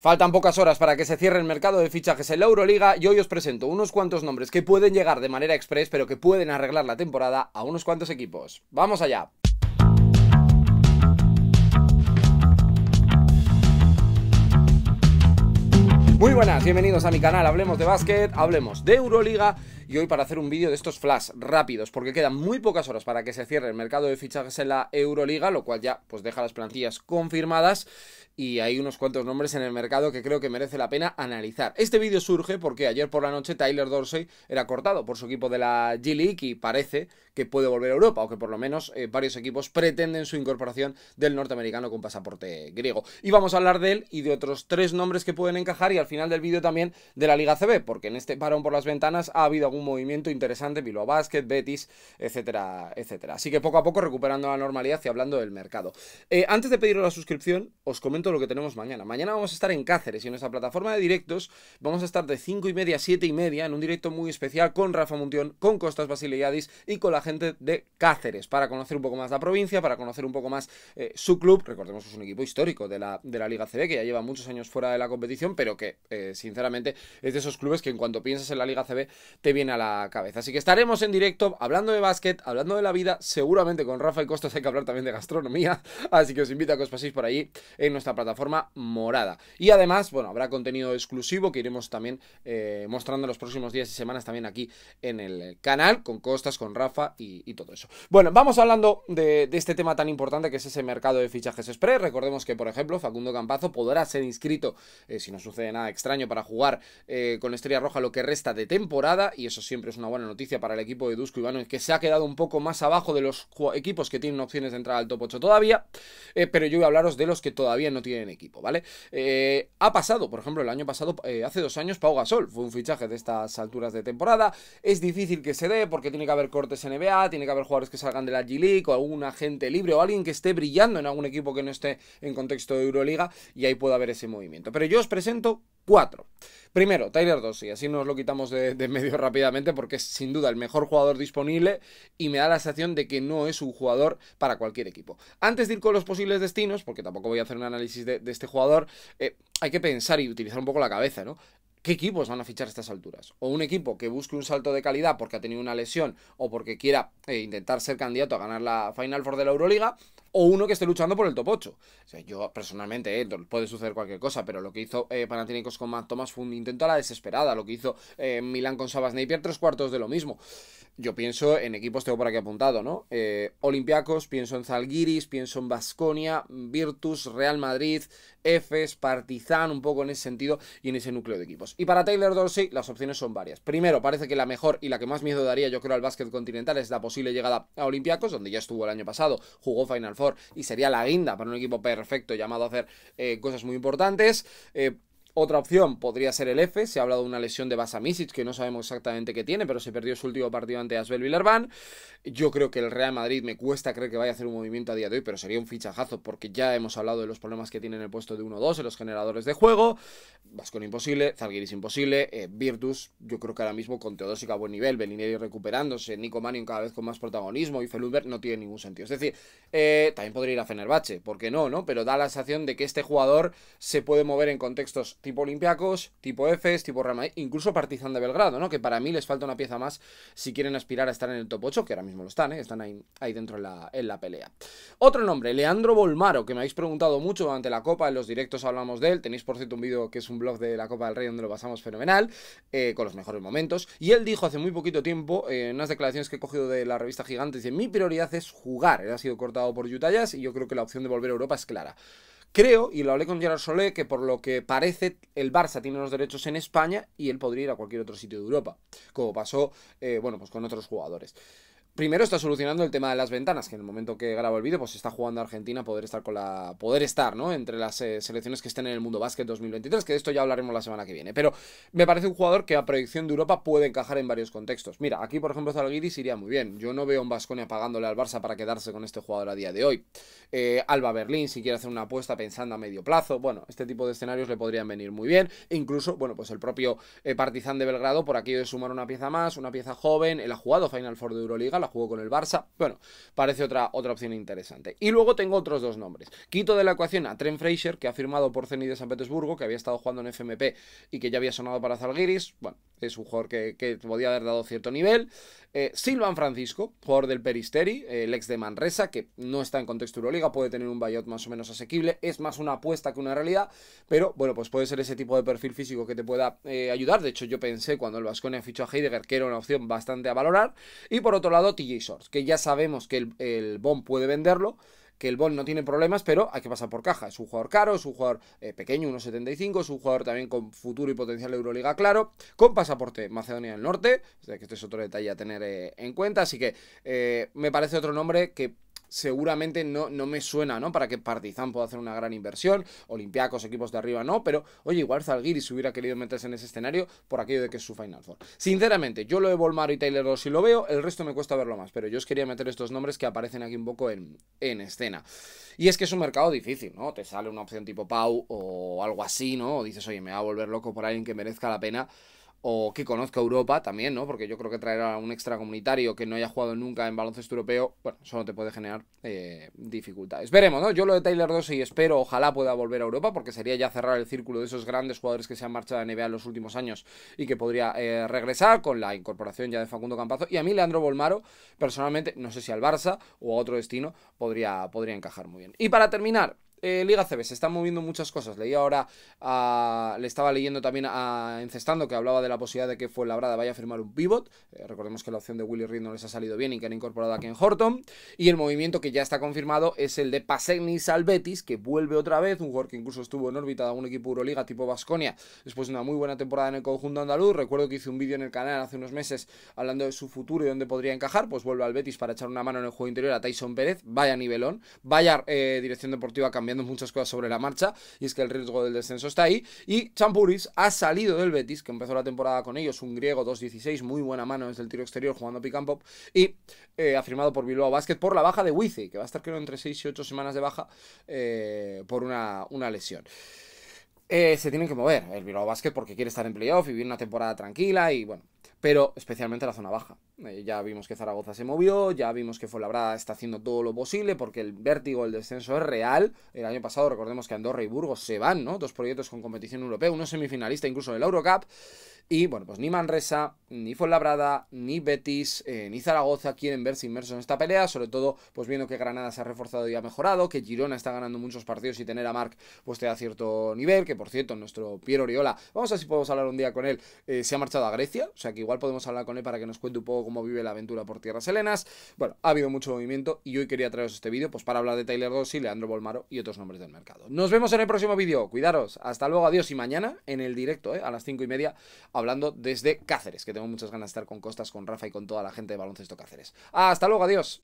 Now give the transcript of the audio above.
Faltan pocas horas para que se cierre el mercado de fichajes en la Euroliga y hoy os presento unos cuantos nombres que pueden llegar de manera express pero que pueden arreglar la temporada a unos cuantos equipos. ¡Vamos allá! Muy buenas, bienvenidos a mi canal Hablemos de Básquet, hablemos de Euroliga y hoy para hacer un vídeo de estos flash rápidos porque quedan muy pocas horas para que se cierre el mercado de fichajes en la Euroliga, lo cual ya pues deja las plantillas confirmadas y hay unos cuantos nombres en el mercado que creo que merece la pena analizar. Este vídeo surge porque ayer por la noche Tyler Dorsey era cortado por su equipo de la G League y parece que puede volver a Europa, o que por lo menos eh, varios equipos pretenden su incorporación del norteamericano con pasaporte griego. Y vamos a hablar de él y de otros tres nombres que pueden encajar y al final del vídeo también de la Liga CB, porque en este parón por las ventanas ha habido algún movimiento interesante, Bilbao Basket, Betis, etcétera, etcétera. Así que poco a poco recuperando la normalidad y hablando del mercado. Eh, antes de pediros la suscripción, os comento lo que tenemos mañana. Mañana vamos a estar en Cáceres y en nuestra plataforma de directos vamos a estar de 5 y media a 7 y media en un directo muy especial con Rafa Muntión, con Costas Basiliadis y con la gente de Cáceres para conocer un poco más la provincia, para conocer un poco más eh, su club. Recordemos que es un equipo histórico de la, de la Liga CB que ya lleva muchos años fuera de la competición, pero que eh, sinceramente es de esos clubes que en cuanto piensas en la Liga CB te viene a la cabeza. Así que estaremos en directo hablando de básquet, hablando de la vida, seguramente con Rafa y Costas hay que hablar también de gastronomía, así que os invito a que os paséis por ahí en nuestra plataforma morada. Y además, bueno, habrá contenido exclusivo que iremos también eh, mostrando los próximos días y semanas también aquí en el canal, con Costas, con Rafa y, todo eso. Bueno, vamos hablando de, este tema tan importante que es ese mercado de fichajes express. Recordemos que, por ejemplo, Facundo Campazo podrá ser inscrito, eh, si no sucede nada extraño, para jugar eh, con Estrella Roja lo que resta de temporada, y eso siempre es una buena noticia para el equipo de Dusko Ivano, que se ha quedado un poco más abajo de los equipos que tienen opciones de entrar al top 8 todavía, pero yo voy a hablaros de los que todavía no en equipo, ¿vale? Eh, ha pasado, por ejemplo, el año pasado, eh, hace dos años, Pau Gasol fue un fichaje de estas alturas de temporada. Es difícil que se dé porque tiene que haber cortes NBA, tiene que haber jugadores que salgan de la G-League o algún agente libre o alguien que esté brillando en algún equipo que no esté en contexto de Euroliga y ahí puede haber ese movimiento. Pero yo os presento Cuatro. Primero, Tyler y así nos lo quitamos de, medio rápidamente porque es sin duda el mejor jugador disponible y me da la sensación de que no es un jugador para cualquier equipo. Antes de ir con los posibles destinos, porque tampoco voy a hacer un análisis de, este jugador, eh, hay que pensar y utilizar un poco la cabeza, ¿no? ¿Qué equipos van a fichar a estas alturas? O un equipo que busque un salto de calidad porque ha tenido una lesión o porque quiera eh, intentar ser candidato a ganar la Final Four de la Euroliga, o uno que esté luchando por el top 8. yo personalmente, eh, puede suceder cualquier cosa, pero lo que hizo eh, Panathinaikos con Matt Thomas fue un intento a la desesperada. Lo que hizo Milán eh, Milan con Sabas Napier, tres cuartos de lo mismo. Yo pienso en equipos, tengo por aquí apuntado, ¿no? Eh, Olympiacos, pienso en Zalgiris, pienso en Basconia, Virtus, Real Madrid, Efes, Partizan, un poco en ese sentido y en ese núcleo de equipos. Y para Taylor Dorsey, las opciones son varias. Primero, parece que la mejor y la que más miedo daría, yo creo, al básquet continental es la posible llegada a Olympiacos, donde ya estuvo el año pasado, jugó Final Four y sería la guinda para un equipo perfecto llamado a hacer eh, cosas muy importantes. Eh, otra opción podría ser el F. Se ha hablado de una lesión de Basa Misic, que no sabemos exactamente qué tiene, pero se perdió su último partido ante Asbel Villarban. Yo creo que el Real Madrid me cuesta creer que vaya a hacer un movimiento a día de hoy, pero sería un fichajazo porque ya hemos hablado de los problemas que tiene en el puesto de 1-2, en los generadores de juego. Vascon imposible, Zalgiris imposible, eh, Virtus, yo creo que ahora mismo con Teodosic a buen nivel, Belineri recuperándose, Nico Manion cada vez con más protagonismo y Feludberg no tiene ningún sentido. Es decir, eh, también podría ir a Fenerbache, ¿por qué no? no? Pero da la sensación de que este jugador se puede mover en contextos tipo Olympiacos, tipo EFES, tipo Ramay, incluso Partizan de Belgrado, ¿no? Que para mí les falta una pieza más si quieren aspirar a estar en el top 8, que ahora mismo lo están, ¿eh? Están ahí, dentro en la, pelea. Otro nombre, Leandro Bolmaro, que me habéis preguntado mucho durante la Copa, en los directos hablamos de él, tenéis por cierto un vídeo que es un blog de la Copa del Rey donde lo pasamos fenomenal, eh, con los mejores momentos, y él dijo hace muy poquito tiempo, eh, en unas declaraciones que he cogido de la revista gigante, dice, mi prioridad es jugar, él ha sido cortado por Utah y yo creo que la opción de volver a Europa es clara. Creo, y lo hablé con Gerard Solé, que por lo que parece el Barça tiene los derechos en España y él podría ir a cualquier otro sitio de Europa, como pasó eh, bueno, pues con otros jugadores primero está solucionando el tema de las ventanas, que en el momento que grabo el vídeo, pues está jugando Argentina poder estar con la. poder estar, ¿no? Entre las eh, selecciones que estén en el mundo básquet 2023, que de esto ya hablaremos la semana que viene. Pero me parece un jugador que a proyección de Europa puede encajar en varios contextos. Mira, aquí por ejemplo Zalguiris iría muy bien. Yo no veo un Vasconia apagándole al Barça para quedarse con este jugador a día de hoy. Eh, Alba Berlín, si quiere hacer una apuesta pensando a medio plazo. Bueno, este tipo de escenarios le podrían venir muy bien. E incluso, bueno, pues el propio eh, Partizan de Belgrado, por aquí de sumar una pieza más, una pieza joven. Él ha jugado Final Four de Euroliga, juego jugó con el Barça. Bueno, parece otra, otra opción interesante. Y luego tengo otros dos nombres. Quito de la ecuación a Trent Fraser, que ha firmado por Zenit de San Petersburgo, que había estado jugando en FMP y que ya había sonado para Zalgiris. Bueno, es un jugador que, podía haber dado cierto nivel. Eh, Silvan Francisco, jugador del Peristeri, el ex de Manresa, que no está en contexto Euroliga, puede tener un buyout más o menos asequible. Es más una apuesta que una realidad, pero bueno, pues puede ser ese tipo de perfil físico que te pueda eh, ayudar. De hecho, yo pensé cuando el Vasconia fichó a Heidegger que era una opción bastante a valorar. Y por otro lado, TJ que ya sabemos que el, el puede venderlo, que el Bond no tiene problemas, pero hay que pasar por caja. Es un jugador caro, es un jugador eh, pequeño, 1.75, es un jugador también con futuro y potencial de Euroliga claro, con pasaporte Macedonia del Norte, o sea que este es otro detalle a tener eh, en cuenta, así que eh, me parece otro nombre que seguramente no, no me suena, ¿no? Para que Partizan pueda hacer una gran inversión, Olympiacos, equipos de arriba, no, pero oye, igual Zalgiris se hubiera querido meterse en ese escenario por aquello de que es su Final Four. Sinceramente, yo lo de Volmaro y Taylor lo si lo veo, el resto me cuesta verlo más, pero yo os quería meter estos nombres que aparecen aquí un poco en, en escena. Y es que es un mercado difícil, ¿no? Te sale una opción tipo Pau o algo así, ¿no? O dices, oye, me va a volver loco por alguien que merezca la pena o que conozca Europa también, ¿no? Porque yo creo que traer a un extracomunitario que no haya jugado nunca en baloncesto europeo, bueno, solo te puede generar eh, dificultades. Veremos, ¿no? Yo lo de Taylor y espero, ojalá pueda volver a Europa, porque sería ya cerrar el círculo de esos grandes jugadores que se han marchado a NBA en los últimos años y que podría eh, regresar con la incorporación ya de Facundo Campazo. Y a mí, Leandro Bolmaro, personalmente, no sé si al Barça o a otro destino, podría, podría encajar muy bien. Y para terminar, eh, Liga CB, se están moviendo muchas cosas. Leí ahora, ah, le estaba leyendo también a Encestando que hablaba de la posibilidad de que fue Labrada vaya a firmar un pivot. Eh, recordemos que la opción de Willy Reed no les ha salido bien y que han incorporado a Ken Horton. Y el movimiento que ya está confirmado es el de Pasegnis al Betis, que vuelve otra vez, un jugador que incluso estuvo en órbita de algún equipo Euroliga tipo Vasconia después de una muy buena temporada en el conjunto andaluz. Recuerdo que hice un vídeo en el canal hace unos meses hablando de su futuro y dónde podría encajar. Pues vuelve al Betis para echar una mano en el juego interior a Tyson Pérez. Vaya nivelón, vaya eh, dirección deportiva cambiada viendo muchas cosas sobre la marcha, y es que el riesgo del descenso está ahí. Y Champuris ha salido del Betis, que empezó la temporada con ellos, un griego 2-16, muy buena mano desde el tiro exterior jugando pick and pop, y ha eh, firmado por Bilbao Basket por la baja de Wizzy, que va a estar creo entre 6 y 8 semanas de baja eh, por una, lesión. Eh, se tienen que mover el Bilbao Basket porque quiere estar en playoff y vivir una temporada tranquila y bueno, pero especialmente la zona baja. Eh, ya vimos que Zaragoza se movió, ya vimos que Fuenlabrada está haciendo todo lo posible porque el vértigo, el descenso es real. El año pasado recordemos que Andorra y Burgos se van, ¿no? Dos proyectos con competición europea, uno semifinalista incluso del Eurocup y bueno, pues ni Manresa, ni Fuenlabrada, ni Betis, eh, ni Zaragoza quieren verse inmersos en esta pelea, sobre todo pues viendo que Granada se ha reforzado y ha mejorado, que Girona está ganando muchos partidos y tener a Marc pues te da cierto nivel, que por cierto nuestro Piero Oriola, vamos a ver si podemos hablar un día con él, eh, se ha marchado a Grecia, o sea que igual podemos hablar con él para que nos cuente un poco cómo vive la aventura por tierras helenas. Bueno, ha habido mucho movimiento y hoy quería traeros este vídeo pues para hablar de Tyler y Leandro Bolmaro y otros nombres del mercado. Nos vemos en el próximo vídeo, cuidaros, hasta luego, adiós y mañana en el directo eh, a las cinco y media hablando desde Cáceres, que tengo muchas ganas de estar con Costas, con Rafa y con toda la gente de Baloncesto Cáceres. Hasta luego, adiós.